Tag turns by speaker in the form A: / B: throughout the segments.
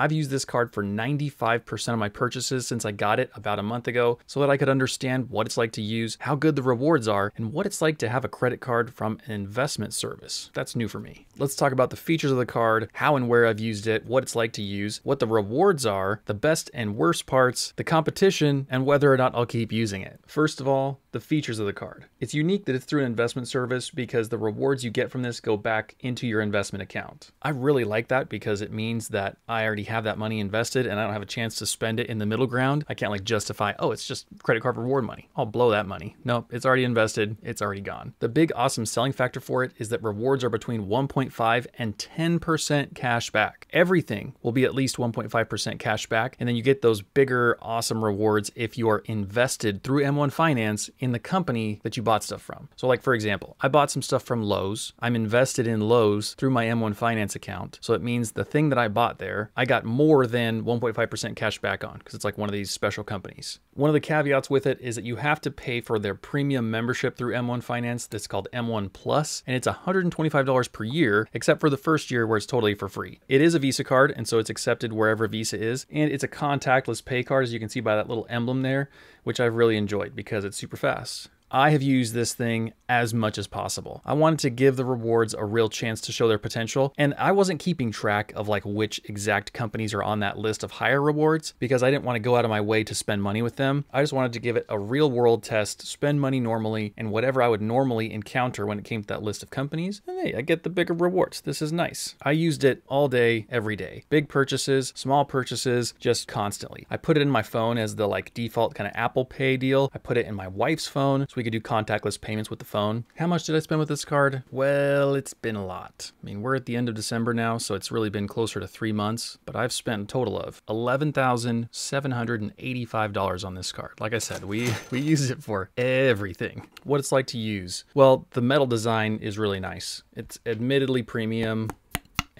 A: I've used this card for 95% of my purchases since I got it about a month ago so that I could understand what it's like to use, how good the rewards are, and what it's like to have a credit card from an investment service. That's new for me. Let's talk about the features of the card, how and where I've used it, what it's like to use, what the rewards are, the best and worst parts, the competition, and whether or not I'll keep using it. First of all, the features of the card. It's unique that it's through an investment service because the rewards you get from this go back into your investment account. I really like that because it means that I already have that money invested and I don't have a chance to spend it in the middle ground, I can't like justify, oh, it's just credit card reward money. I'll blow that money. Nope, it's already invested, it's already gone. The big awesome selling factor for it is that rewards are between 1.5 and 10% cash back. Everything will be at least 1.5% cash back, and then you get those bigger awesome rewards if you are invested through M1 Finance in the company that you bought stuff from. So like for example, I bought some stuff from Lowe's. I'm invested in Lowe's through my M1 Finance account. So it means the thing that I bought there, I got got more than 1.5% cash back on because it's like one of these special companies. One of the caveats with it is that you have to pay for their premium membership through M1 Finance that's called M1 Plus, and it's $125 per year, except for the first year where it's totally for free. It is a Visa card, and so it's accepted wherever Visa is, and it's a contactless pay card, as you can see by that little emblem there, which I've really enjoyed because it's super fast. I have used this thing as much as possible. I wanted to give the rewards a real chance to show their potential, and I wasn't keeping track of like which exact companies are on that list of higher rewards because I didn't want to go out of my way to spend money with them. I just wanted to give it a real world test, spend money normally, and whatever I would normally encounter when it came to that list of companies, and hey, I get the bigger rewards. This is nice. I used it all day, every day. Big purchases, small purchases, just constantly. I put it in my phone as the like default kind of Apple Pay deal. I put it in my wife's phone. So we could do contactless payments with the phone. How much did I spend with this card? Well, it's been a lot. I mean, we're at the end of December now, so it's really been closer to three months, but I've spent a total of $11,785 on this card. Like I said, we, we use it for everything. What it's like to use. Well, the metal design is really nice. It's admittedly premium,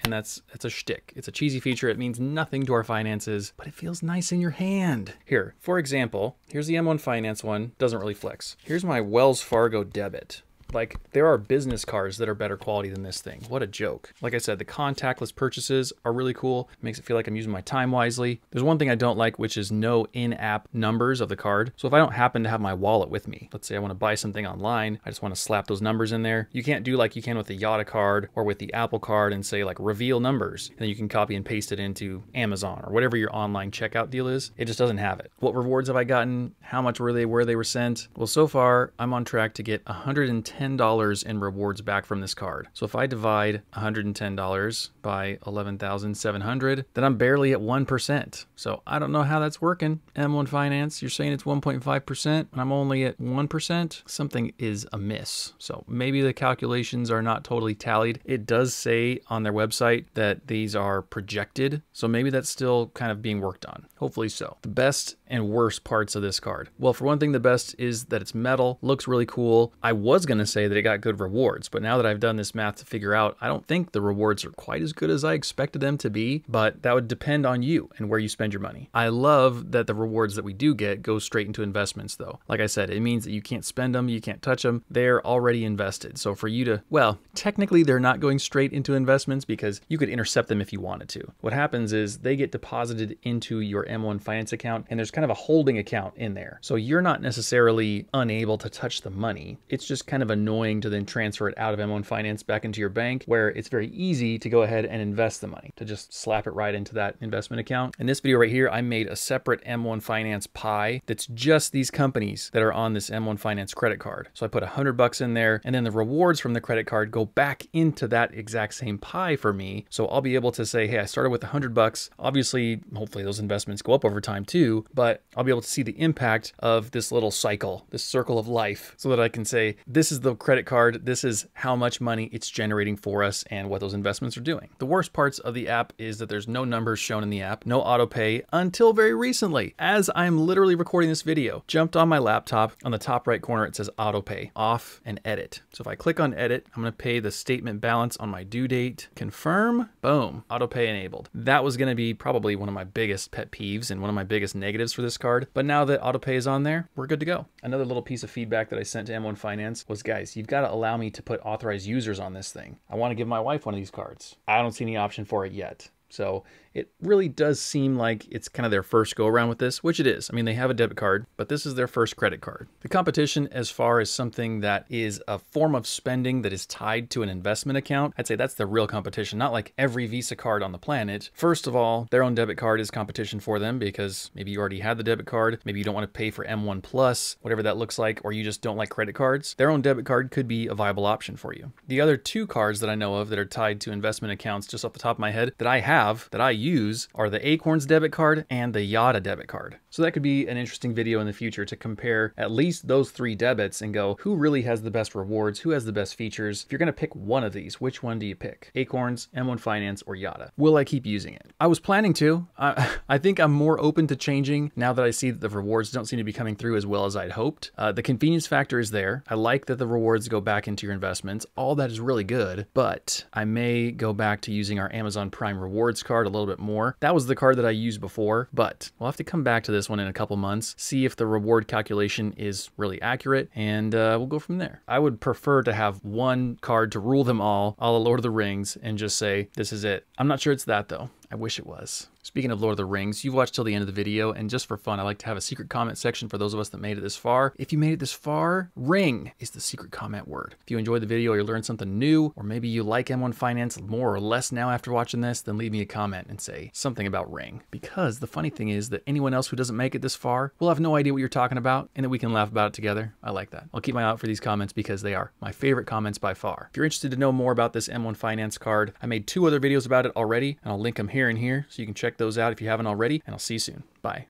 A: and that's that's a shtick. It's a cheesy feature. It means nothing to our finances, but it feels nice in your hand. Here, for example, here's the M1 Finance one. Doesn't really flex. Here's my Wells Fargo debit. Like, there are business cards that are better quality than this thing. What a joke. Like I said, the contactless purchases are really cool. It makes it feel like I'm using my time wisely. There's one thing I don't like, which is no in-app numbers of the card. So if I don't happen to have my wallet with me, let's say I want to buy something online, I just want to slap those numbers in there. You can't do like you can with the Yada card or with the Apple card and say like reveal numbers. And then you can copy and paste it into Amazon or whatever your online checkout deal is. It just doesn't have it. What rewards have I gotten? How much were they? Where they were sent? Well, so far I'm on track to get 110 $10 in rewards back from this card. So if I divide $110 by 11,700, then I'm barely at 1%. So I don't know how that's working. M1 Finance, you're saying it's 1.5% and I'm only at 1%? Something is amiss. So maybe the calculations are not totally tallied. It does say on their website that these are projected. So maybe that's still kind of being worked on. Hopefully so. The best and worst parts of this card. Well, for one thing, the best is that it's metal, looks really cool. I was going to say that it got good rewards, but now that I've done this math to figure out, I don't think the rewards are quite as good as I expected them to be, but that would depend on you and where you spend your money. I love that the rewards that we do get go straight into investments though. Like I said, it means that you can't spend them, you can't touch them. They're already invested. So for you to, well, technically they're not going straight into investments because you could intercept them if you wanted to. What happens is they get deposited into your M1 Finance account and there's kind of a holding account in there. So you're not necessarily unable to touch the money. It's just kind of a annoying to then transfer it out of M1 Finance back into your bank, where it's very easy to go ahead and invest the money, to just slap it right into that investment account. In this video right here, I made a separate M1 Finance pie that's just these companies that are on this M1 Finance credit card. So I put 100 bucks in there, and then the rewards from the credit card go back into that exact same pie for me. So I'll be able to say, hey, I started with 100 bucks. Obviously, hopefully those investments go up over time too, but I'll be able to see the impact of this little cycle, this circle of life, so that I can say, this is the the credit card, this is how much money it's generating for us and what those investments are doing. The worst parts of the app is that there's no numbers shown in the app, no auto pay until very recently. As I'm literally recording this video, jumped on my laptop, on the top right corner it says auto pay, off and edit. So if I click on edit, I'm gonna pay the statement balance on my due date, confirm, boom, auto pay enabled. That was gonna be probably one of my biggest pet peeves and one of my biggest negatives for this card. But now that auto pay is on there, we're good to go. Another little piece of feedback that I sent to M1 Finance was guys, guys, you've got to allow me to put authorized users on this thing. I want to give my wife one of these cards. I don't see any option for it yet. So it really does seem like it's kind of their first go around with this, which it is. I mean, they have a debit card, but this is their first credit card. The competition, as far as something that is a form of spending that is tied to an investment account, I'd say that's the real competition, not like every Visa card on the planet. First of all, their own debit card is competition for them because maybe you already had the debit card, maybe you don't want to pay for M1 Plus, whatever that looks like, or you just don't like credit cards. Their own debit card could be a viable option for you. The other two cards that I know of that are tied to investment accounts, just off the top of my head, that I have have that I use are the Acorns debit card and the Yada debit card. So that could be an interesting video in the future to compare at least those three debits and go who really has the best rewards, who has the best features. If you're going to pick one of these, which one do you pick? Acorns, M1 Finance, or Yada? Will I keep using it? I was planning to. I, I think I'm more open to changing now that I see that the rewards don't seem to be coming through as well as I'd hoped. Uh, the convenience factor is there. I like that the rewards go back into your investments. All that is really good, but I may go back to using our Amazon Prime rewards card a little bit more. That was the card that I used before, but we'll have to come back to this one in a couple months, see if the reward calculation is really accurate, and uh, we'll go from there. I would prefer to have one card to rule them all, all the Lord of the Rings, and just say, this is it. I'm not sure it's that though. I wish it was. Speaking of Lord of the Rings, you've watched till the end of the video, and just for fun, I like to have a secret comment section for those of us that made it this far. If you made it this far, ring is the secret comment word. If you enjoyed the video or you learned something new, or maybe you like M1 Finance more or less now after watching this, then leave me a comment and say something about ring. Because the funny thing is that anyone else who doesn't make it this far will have no idea what you're talking about, and that we can laugh about it together. I like that. I'll keep my eye out for these comments because they are my favorite comments by far. If you're interested to know more about this M1 Finance card, I made two other videos about it already, and I'll link them here and here so you can check check those out if you haven't already, and I'll see you soon. Bye.